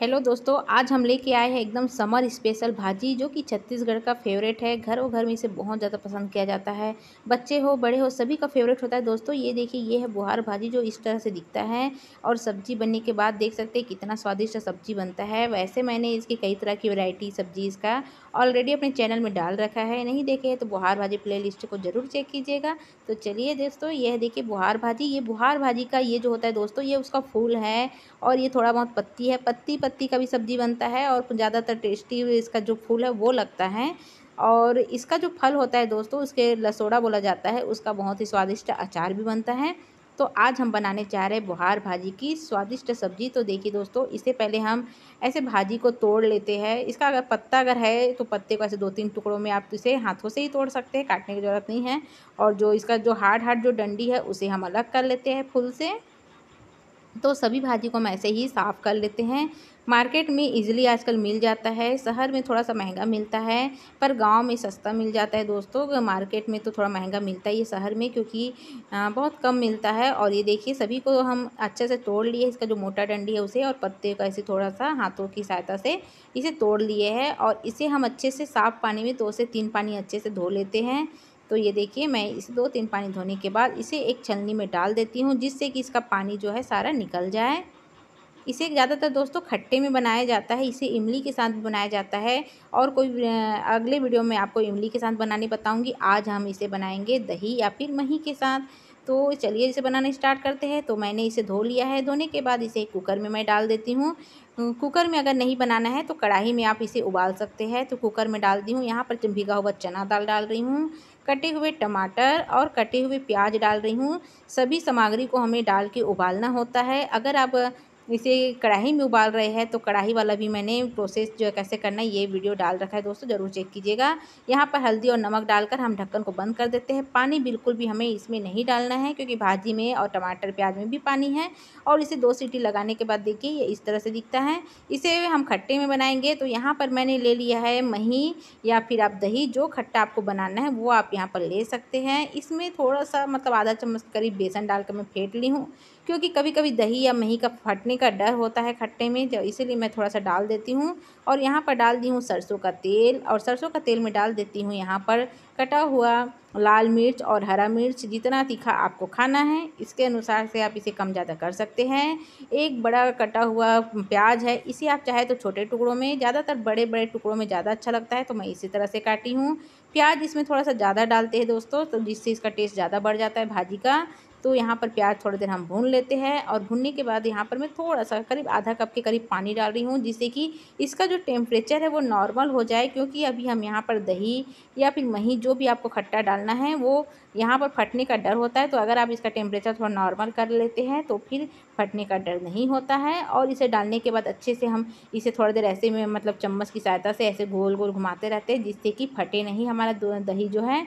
hello दोस्तों आज हम लेके आए हैं एकदम समर स्पेशल भाजी जो कि छत्तीसगढ़ का फेवरेट है घर और घर में इसे बहुत ज़्यादा पसंद किया जाता है बच्चे हो बड़े हो सभी का फेवरेट होता है दोस्तों ये देखिए ये है बुहार भाजी जो इस तरह से दिखता है और सब्जी बनने के बाद देख सकते हैं कितना स्वादिष्ट सब्जी बनता है वैसे मैंने इसकी कई तरह की वैरायटी सब्जी इसका ऑलरेडी अपने चैनल में डाल रखा है नहीं देखे है तो बुहार भाजी प्ले को ज़रूर चेक कीजिएगा तो चलिए दोस्तों यह देखिए बुहार भाजी ये बुहार भाजी का ये जो होता है दोस्तों ये उसका फूल है और ये थोड़ा बहुत पत्ती है पत्ती पत्ती का भी सब्जी बनता है और ज़्यादातर टेस्टी इसका जो फूल है वो लगता है और इसका जो फल होता है दोस्तों उसके लसोड़ा बोला जाता है उसका बहुत ही स्वादिष्ट अचार भी बनता है तो आज हम बनाने जा रहे हैं बुहार भाजी की स्वादिष्ट सब्जी तो देखिए दोस्तों इससे पहले हम ऐसे भाजी को तोड़ लेते हैं इसका अगर पत्ता अगर है तो पत्ते को ऐसे दो तीन टुकड़ों में आप इसे हाथों से ही तोड़ सकते हैं काटने की ज़रूरत नहीं है और जो इसका जो हार्ड हार्ड जो डंडी है उसे हम अलग कर लेते हैं फूल से तो सभी भाजी को हम ऐसे ही साफ़ कर लेते हैं मार्केट में इजीली आजकल मिल जाता है शहर में थोड़ा सा महंगा मिलता है पर गांव में सस्ता मिल जाता है दोस्तों मार्केट में तो थोड़ा महंगा मिलता है ये शहर में क्योंकि बहुत कम मिलता है और ये देखिए सभी को हम अच्छे से तोड़ लिए इसका जो मोटा डंडी है उसे और पत्ते का ऐसे थोड़ा सा हाथों की सहायता से इसे तोड़ लिए है और इसे हम अच्छे से साफ़ पानी में दो तो से तीन पानी अच्छे से धो लेते हैं तो ये देखिए मैं इसे दो तीन पानी धोने के बाद इसे एक छलनी में डाल देती हूँ जिससे कि इसका पानी जो है सारा निकल जाए इसे ज़्यादातर दोस्तों खट्टे में बनाया जाता है इसे इमली के साथ बनाया जाता है और कोई अगले वीडियो में आपको इमली के साथ बनाने बताऊँगी आज हम इसे बनाएंगे दही या फिर मही के साथ तो चलिए इसे बनाना स्टार्ट करते हैं तो मैंने इसे धो लिया है धोने के बाद इसे कुकर में मैं डाल देती हूँ कुकर में अगर नहीं बनाना है तो कढ़ाई में आप इसे उबाल सकते हैं तो कुकर में डाल दी हूँ यहाँ पर भिगा हुआ चना दाल डाल रही हूँ कटे हुए टमाटर और कटे हुए प्याज डाल रही हूँ सभी सामग्री को हमें डाल के उबालना होता है अगर आप इसे कढ़ाई में उबाल रहे हैं तो कढ़ाई वाला भी मैंने प्रोसेस जो है कैसे करना है ये वीडियो डाल रखा है दोस्तों ज़रूर चेक कीजिएगा यहाँ पर हल्दी और नमक डालकर हम ढक्कन को बंद कर देते हैं पानी बिल्कुल भी हमें इसमें नहीं डालना है क्योंकि भाजी में और टमाटर प्याज में भी पानी है और इसे दो सीटी लगाने के बाद देखिए ये इस तरह से दिखता है इसे हम खट्टे में बनाएंगे तो यहाँ पर मैंने ले लिया है मही या फिर आप दही जो खट्टा आपको बनाना है वो आप यहाँ पर ले सकते हैं इसमें थोड़ा सा मतलब आधा चम्मच करीब बेसन डालकर मैं फेंट ली हूँ क्योंकि कभी कभी दही या मही का फटने का डर होता है खट्टे में तो इसीलिए मैं थोड़ा सा डाल देती हूँ और यहाँ पर डाल दी हूँ सरसों का तेल और सरसों का तेल में डाल देती हूँ यहाँ पर कटा हुआ लाल मिर्च और हरा मिर्च जितना तीखा आपको खाना है इसके अनुसार से आप इसे कम ज़्यादा कर सकते हैं एक बड़ा कटा हुआ प्याज है इसे आप चाहे तो छोटे टुकड़ों में ज़्यादातर बड़े बड़े टुकड़ों में ज़्यादा अच्छा लगता है तो मैं इसी तरह से काटी हूँ प्याज इसमें थोड़ा सा ज़्यादा डालते हैं दोस्तों तो जिससे इसका टेस्ट ज़्यादा बढ़ जाता है भाजी का तो यहाँ पर प्याज थोड़ी देर हम भून लेते हैं और भूनने के बाद यहाँ पर मैं थोड़ा सा करीब आधा कप के करीब पानी डाल रही हूँ जिससे कि इसका जो टेम्परेचर है वो नॉर्मल हो जाए क्योंकि अभी हम यहाँ पर दही या फिर मही जो भी आपको खट्टा डालना है वो यहाँ पर फटने का डर होता है तो अगर आप इसका टेम्परेचर थोड़ा नॉर्मल कर लेते हैं तो फिर फटने का डर नहीं होता है और इसे डालने के बाद अच्छे से हम इसे थोड़ी देर ऐसे में मतलब चम्मच की सहायता से ऐसे गोल गोल घुमाते रहते हैं जिससे कि फटे नहीं हमारा दही जो है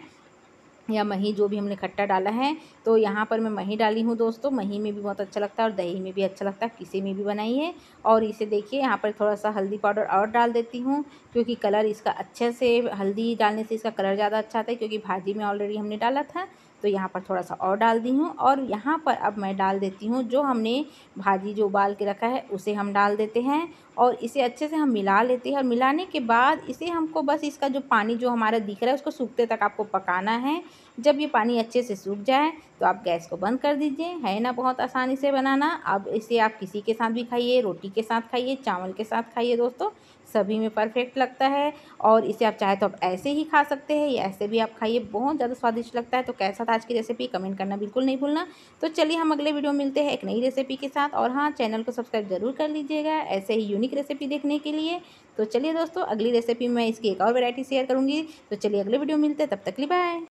या मही जो भी हमने खट्टा डाला है तो यहाँ पर मैं मही डाली हूँ दोस्तों मही में भी बहुत अच्छा लगता है और दही में भी अच्छा लगता है किसी में भी बनाई है और इसे देखिए यहाँ पर थोड़ा सा हल्दी पाउडर और डाल देती हूँ क्योंकि कलर इसका अच्छे से हल्दी डालने से इसका कलर ज़्यादा अच्छा आता है क्योंकि भाजी में ऑलरेडी हमने डाला था तो यहाँ पर थोड़ा सा और डाल दी हूँ और यहाँ पर अब मैं डाल देती हूँ जो हमने भाजी जो उबाल के रखा है उसे हम डाल देते हैं और इसे अच्छे से हम मिला लेते हैं और मिलाने के बाद इसे हमको बस इसका जो पानी जो हमारा दिख रहा है उसको सूखते तक आपको पकाना है जब ये पानी अच्छे से सूख जाए तो आप गैस को बंद कर दीजिए है ना बहुत आसानी से बनाना अब इसे आप किसी के साथ भी खाइए रोटी के साथ खाइए चावल के साथ खाइए दोस्तों सभी में परफेक्ट लगता है और इसे आप चाहे तो आप ऐसे ही खा सकते हैं या ऐसे भी आप खाइए बहुत ज़्यादा स्वादिष्ट लगता है तो कैसा था आज की रेसिपी कमेंट करना बिल्कुल नहीं भूलना तो चलिए हम अगले वीडियो मिलते हैं एक नई रेसिपी के साथ और हाँ चैनल को सब्सक्राइब ज़रूर कर लीजिएगा ऐसे ही यूनिक रेसिपी देखने के लिए तो चलिए दोस्तों अगली रेसिपी में इसकी एक और वैरायटी शेयर करूँगी तो चलिए अगले वीडियो मिलते हैं तब तक लिए बाय